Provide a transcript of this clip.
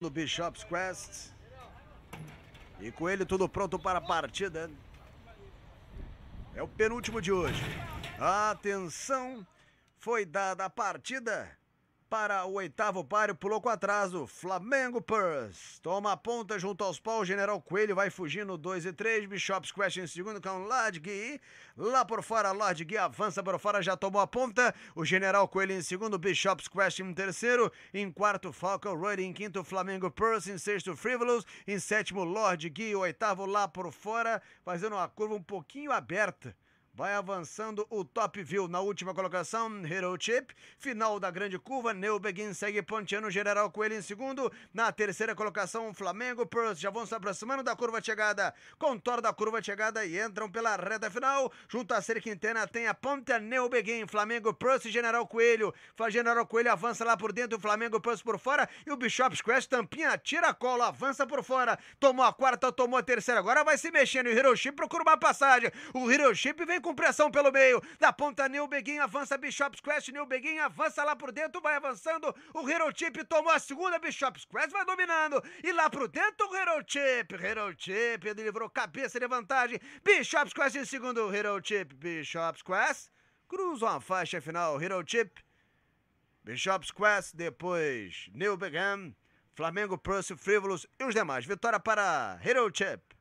no Bishop's Quest E com ele tudo pronto para a partida. É o penúltimo de hoje. Atenção, foi dada a partida para o oitavo páreo, pulou com atraso. Flamengo Purse. Toma a ponta junto aos paus. General Coelho vai fugindo 2 e 3. Bishop's Quest em segundo com Lord Gui. Lá por fora, Lord Gui avança por fora, já tomou a ponta. O General Coelho em segundo, Bishop's Quest em terceiro. Em quarto, Falcon Roy. Em quinto, Flamengo Purse. Em sexto, Frivolous. Em sétimo, Lord Gui. Oitavo, lá por fora, fazendo uma curva um pouquinho aberta Vai avançando o Top View na última colocação, Hero Chip. Final da grande curva, Neu Beguin segue ponteando General Coelho em segundo. Na terceira colocação, Flamengo, Perth já vão se aproximando da curva de chegada. Contorno da curva de chegada e entram pela reta final. Junto à Ser quintena tem a ponta Neu Beguin, Flamengo, Perth e General Coelho. General Coelho avança lá por dentro, Flamengo Perth por fora e o Bishop Quest tampinha, tira a cola, avança por fora. Tomou a quarta, tomou a terceira, agora vai se mexendo. O Hero Chip procura uma passagem. O Hero Chip vem com pressão pelo meio. Da ponta, New Beguin avança Bishop's Quest. New Beguin avança lá por dentro, vai avançando. O Hero Chip tomou a segunda. Bishop's Quest vai dominando. E lá por dentro, o Hero Chip. Hero Chip livrou cabeça de vantagem. Bishop's Quest em segundo. Hero Chip. Bishop's Quest cruzam a faixa final. Hero Chip. Bishop's Quest. Depois, New Beguin. Flamengo, Prússia, Frívolos e os demais. Vitória para Hero Chip.